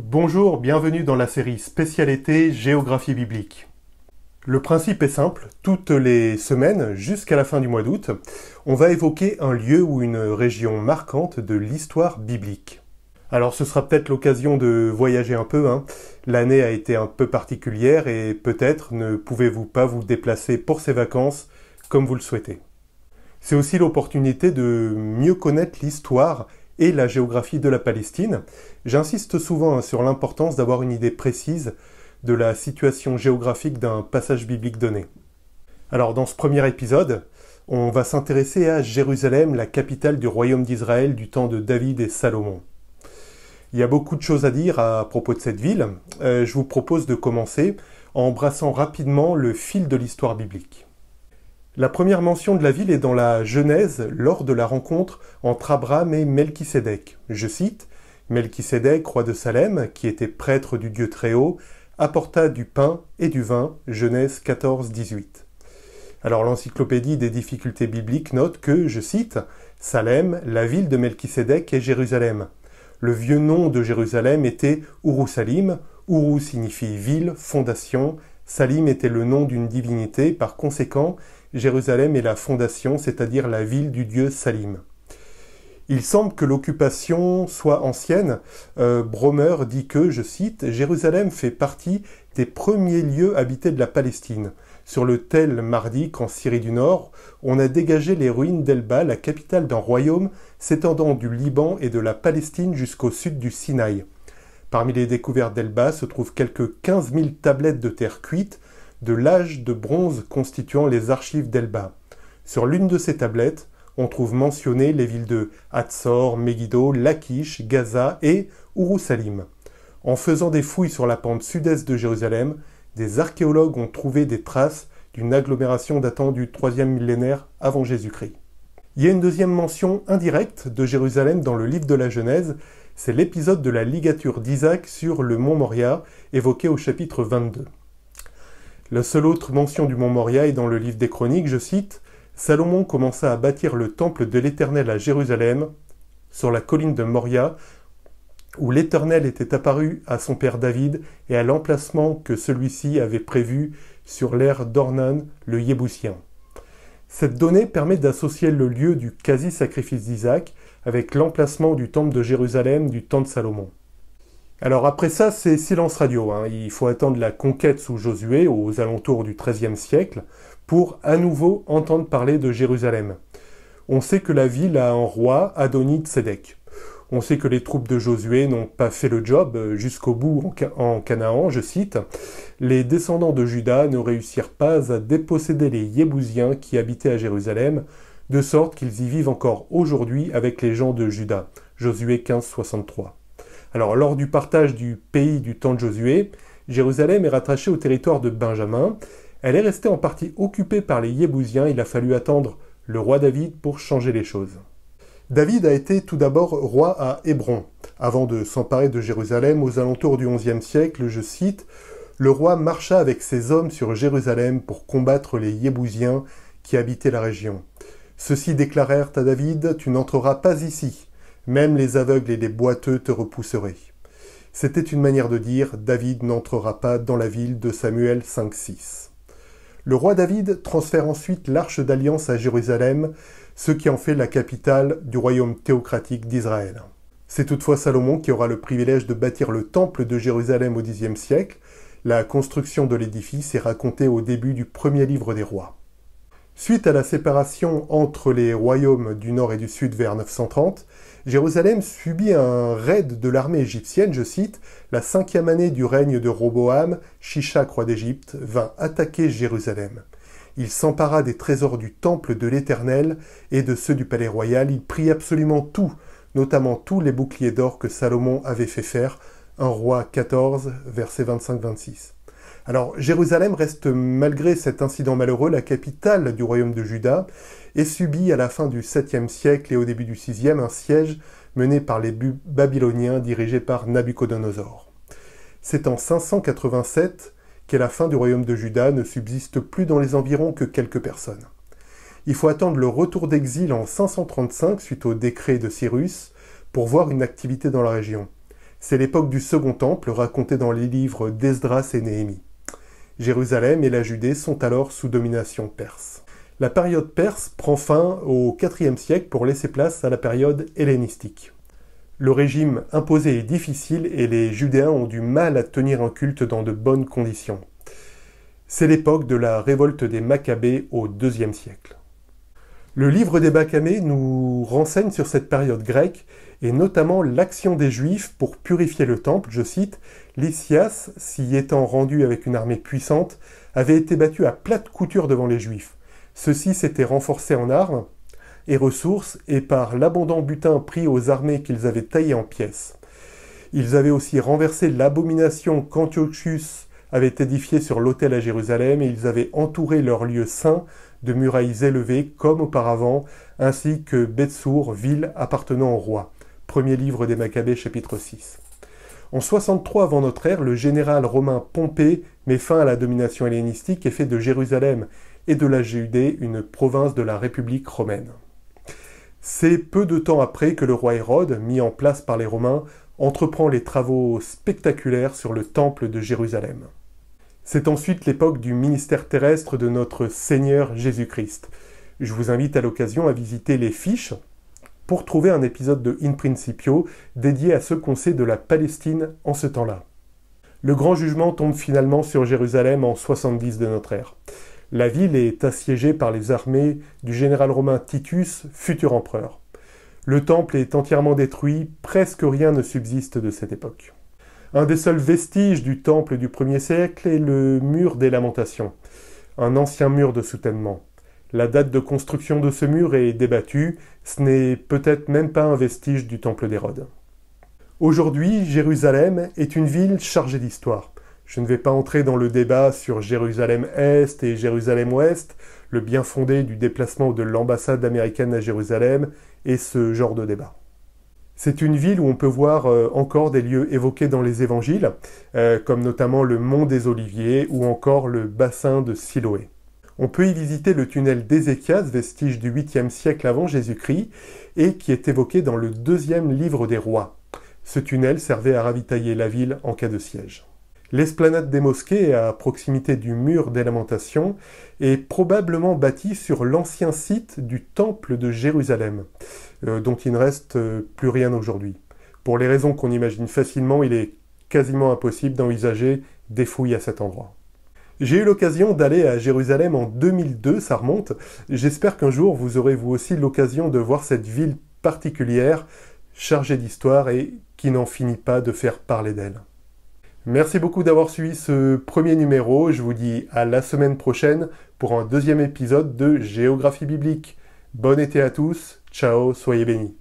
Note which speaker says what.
Speaker 1: Bonjour, bienvenue dans la série spécialité géographie biblique. Le principe est simple, toutes les semaines, jusqu'à la fin du mois d'août, on va évoquer un lieu ou une région marquante de l'histoire biblique. Alors ce sera peut-être l'occasion de voyager un peu, hein. l'année a été un peu particulière et peut-être ne pouvez-vous pas vous déplacer pour ces vacances comme vous le souhaitez. C'est aussi l'opportunité de mieux connaître l'histoire et la géographie de la Palestine. J'insiste souvent hein, sur l'importance d'avoir une idée précise de la situation géographique d'un passage biblique donné. Alors dans ce premier épisode, on va s'intéresser à Jérusalem, la capitale du royaume d'Israël du temps de David et Salomon. Il y a beaucoup de choses à dire à propos de cette ville. Euh, je vous propose de commencer en brassant rapidement le fil de l'histoire biblique. La première mention de la ville est dans la Genèse lors de la rencontre entre Abraham et Melchisédek. Je cite Melchisédek, roi de Salem, qui était prêtre du Dieu Très-Haut, apporta du pain et du vin. Genèse 14, 18. Alors l'encyclopédie des difficultés bibliques note que, je cite, Salem, la ville de Melchisédek est Jérusalem. Le vieux nom de Jérusalem était Salim. Ourou signifie ville, fondation, Salim était le nom d'une divinité, par conséquent, Jérusalem est la fondation, c'est-à-dire la ville du dieu Salim. Il semble que l'occupation soit ancienne. Euh, Bromer dit que, je cite, Jérusalem fait partie des premiers lieux habités de la Palestine. Sur le Tel Mardik en Syrie du Nord, on a dégagé les ruines d'Elba, la capitale d'un royaume s'étendant du Liban et de la Palestine jusqu'au sud du Sinaï. Parmi les découvertes d'Elba se trouvent quelques 15 000 tablettes de terre cuite de l'âge de bronze constituant les archives d'Elba. Sur l'une de ces tablettes, on trouve mentionnées les villes de Hatzor, Megiddo, Lachish, Gaza et Ourousalim. En faisant des fouilles sur la pente sud-est de Jérusalem, des archéologues ont trouvé des traces d'une agglomération datant du 3e millénaire avant Jésus-Christ. Il y a une deuxième mention indirecte de Jérusalem dans le livre de la Genèse c'est l'épisode de la ligature d'Isaac sur le mont Moria évoqué au chapitre 22. La seule autre mention du mont Moria est dans le livre des Chroniques, je cite Salomon commença à bâtir le temple de l'Éternel à Jérusalem, sur la colline de Moria, où l'Éternel était apparu à son père David et à l'emplacement que celui-ci avait prévu sur l'ère d'Ornan le Yéboussien. Cette donnée permet d'associer le lieu du quasi-sacrifice d'Isaac avec l'emplacement du temple de Jérusalem du temps de Salomon. Alors après ça, c'est silence radio. Hein. Il faut attendre la conquête sous Josué aux alentours du XIIIe siècle pour à nouveau entendre parler de Jérusalem. On sait que la ville a un roi, de sédek On sait que les troupes de Josué n'ont pas fait le job euh, jusqu'au bout en, Canaan, je cite. Les descendants de Judas ne réussirent pas à déposséder les Yébousiens qui habitaient à Jérusalem, de sorte qu'ils y vivent encore aujourd'hui avec les gens de Juda. Josué 15, 63. Alors, lors du partage du pays du temps de Josué, Jérusalem est rattachée au territoire de Benjamin. Elle est restée en partie occupée par les Yébousiens. Il a fallu attendre le roi David pour changer les choses. David a été tout d'abord roi à Hébron, avant de s'emparer de Jérusalem aux alentours du XIe siècle, je cite, Le roi marcha avec ses hommes sur Jérusalem pour combattre les Yébousiens qui habitaient la région. Ceux-ci déclarèrent à David, Tu n'entreras pas ici, même les aveugles et les boiteux te repousseraient. C'était une manière de dire David n'entrera pas dans la ville de Samuel 5 Le roi David transfère ensuite l'arche d'alliance à Jérusalem, ce qui en fait la capitale du royaume théocratique d'Israël. C'est toutefois Salomon qui aura le privilège de bâtir le temple de Jérusalem au Xe siècle. La construction de l'édifice est racontée au début du premier livre des rois. Suite à la séparation entre les royaumes du nord et du sud vers 930, Jérusalem subit un raid de l'armée égyptienne, je cite, La cinquième année du règne de Roboam, Chicha, roi d'Égypte, vint attaquer Jérusalem. Il s'empara des trésors du temple de l'Éternel et de ceux du palais royal, il prit absolument tout, notamment tous les boucliers d'or que Salomon avait fait faire, un roi 14, verset 25-26. Alors Jérusalem reste malgré cet incident malheureux la capitale du royaume de Juda et subit à la fin du 7e siècle et au début du 6 un siège mené par les Babyloniens dirigés par Nabucodonosor. C'est en 587 qu'à la fin du royaume de Juda ne subsiste plus dans les environs que quelques personnes. Il faut attendre le retour d'exil en 535 suite au décret de Cyrus pour voir une activité dans la région. C'est l'époque du Second Temple raconté dans les livres d'Esdras et Néhémie. Jérusalem et la Judée sont alors sous domination perse. La période perse prend fin au IVe siècle pour laisser place à la période hellénistique. Le régime imposé est difficile et les Judéens ont du mal à tenir un culte dans de bonnes conditions. C'est l'époque de la révolte des Maccabées au IIe siècle. Le livre des Bacchamées nous renseigne sur cette période grecque et notamment l'action des Juifs pour purifier le temple, je cite, Lysias, s'y étant rendu avec une armée puissante, avait été battu à plate couture devant les Juifs. Ceux-ci s'étaient renforcés en armes et ressources et par l'abondant butin pris aux armées qu'ils avaient taillées en pièces. Ils avaient aussi renversé l'abomination qu'Antiochus avait édifiée sur l'autel à Jérusalem et ils avaient entouré leur lieu saint de murailles élevées comme auparavant, ainsi que Betsour, ville appartenant au roi. Premier livre des Maccabées, chapitre 6. En 63 avant notre ère, le général romain Pompée met fin à la domination hellénistique et fait de Jérusalem et de la Judée une province de la République romaine. C'est peu de temps après que le roi Hérode, mis en place par les Romains, entreprend les travaux spectaculaires sur le temple de Jérusalem. C'est ensuite l'époque du ministère terrestre de notre Seigneur Jésus-Christ. Je vous invite à l'occasion à visiter les fiches pour trouver un épisode de In Principio dédié à ce qu'on sait de la Palestine en ce temps-là. Le grand jugement tombe finalement sur Jérusalem en 70 de notre ère. La ville est assiégée par les armées du général romain Titus, futur empereur. Le temple est entièrement détruit, presque rien ne subsiste de cette époque. Un des seuls vestiges du temple du 1er siècle est le mur des lamentations, un ancien mur de soutènement. La date de construction de ce mur est débattue, ce n'est peut-être même pas un vestige du temple d'Hérode. Aujourd'hui, Jérusalem est une ville chargée d'histoire. Je ne vais pas entrer dans le débat sur Jérusalem-Est et Jérusalem-Ouest, le bien fondé du déplacement de l'ambassade américaine à Jérusalem et ce genre de débat. C'est une ville où on peut voir euh, encore des lieux évoqués dans les évangiles, euh, comme notamment le mont des Oliviers ou encore le bassin de Siloé. On peut y visiter le tunnel d'Ézéchias, vestige du 8e siècle avant Jésus-Christ, et qui est évoqué dans le deuxième livre des rois. Ce tunnel servait à ravitailler la ville en cas de siège. L'esplanade des mosquées, à proximité du mur des lamentations, est probablement bâtie sur l'ancien site du temple de Jérusalem, euh, dont il ne reste euh, plus rien aujourd'hui. Pour les raisons qu'on imagine facilement, il est quasiment impossible d'envisager des fouilles à cet endroit. J'ai eu l'occasion d'aller à Jérusalem en 2002, ça remonte. J'espère qu'un jour vous aurez vous aussi l'occasion de voir cette ville particulière, chargée d'histoire et qui n'en finit pas de faire parler d'elle. Merci beaucoup d'avoir suivi ce premier numéro. Je vous dis à la semaine prochaine pour un deuxième épisode de Géographie biblique. Bon été à tous. Ciao, soyez bénis.